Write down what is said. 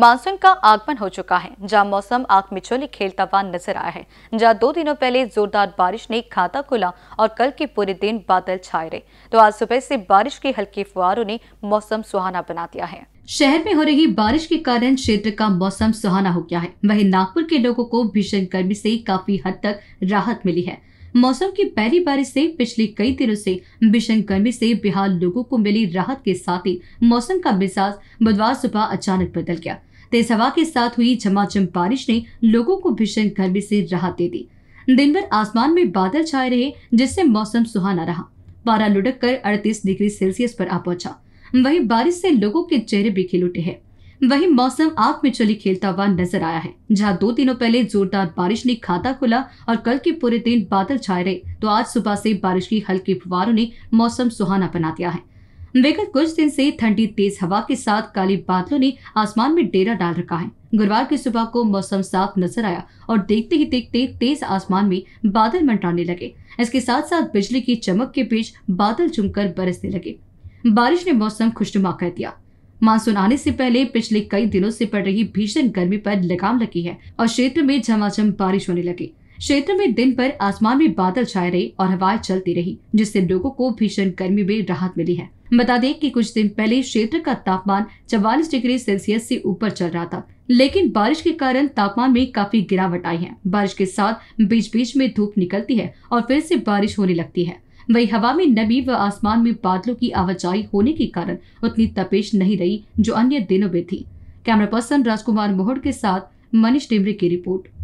monsoon का आगमन हो चुका है जहां मौसम आग मिचोली खेलता हुआ नजर आया है जहां दो दिनों पहले जोरदार बारिश ने खाता खुला और कल के पूरे दिन बादल छाए रहे तो आज सुबह से बारिश की हल्की फुहारों ने मौसम सुहाना बना दिया है शहर में हो रही बारिश के कारण क्षेत्र का मौसम सुहाना हो गया है वहीं नागपुर के लोगों को भीषण गर्मी से काफी हद तक राहत मिली है मौसम की पहली बारिश से पिछले कई दिनों से भीषण गर्मी से बिहार लोगों को मिली राहत के साथ ही मौसम का मिजाज बुधवार सुबह अचानक बदल गया तेज हवा के साथ हुई झमाझम बारिश ने लोगों को भीषण गर्मी से राहत दे दी दिन भर आसमान में बादल छाए रहे जिससे मौसम सुहाना रहा पारा लुढ़क कर अड़तीस डिग्री सेल्सियस पर आ पहुंचा वहीं बारिश से लोगों के चेहरे भी खिल उठे हैं वहीं मौसम आग में चली खेलता हुआ नजर आया है जहां दो दिनों पहले जोरदार बारिश ने खाता खुला और कल के पूरे दिन बादल छाए रहे तो आज सुबह से बारिश की हल्की फुवारों ने मौसम सुहाना बना दिया है विगत कुछ दिन से ठंडी तेज हवा के साथ काले बादलों ने आसमान में डेरा डाल रखा है गुरुवार की सुबह को मौसम साफ नजर आया और देखते ही देखते तेज आसमान में बादल मंडराने लगे इसके साथ साथ बिजली की चमक के बीच बादल चुमकर बरसने लगे बारिश ने मौसम खुशनुमा कर दिया मानसून आने से पहले पिछले कई दिनों से पड़ रही भीषण गर्मी पर लगाम लगी है और क्षेत्र में झमाझम बारिश होने लगी क्षेत्र में दिन पर आसमान में बादल छाए रहे और हवाएं चलती रही जिससे लोगों को भीषण गर्मी में राहत मिली है बता दें कि कुछ दिन पहले क्षेत्र का तापमान चवालीस डिग्री सेल्सियस से ऊपर चल रहा था लेकिन बारिश के कारण तापमान में काफी गिरावट आई है बारिश के साथ बीच बीच में धूप निकलती है और फिर से बारिश होने लगती है वही हवा में नमी व आसमान में बादलों की आवाजाही होने के कारण उतनी तपेश नहीं रही जो अन्य दिनों में थी कैमरा पर्सन राजकुमार मोहड़ के साथ मनीष टेमरे की रिपोर्ट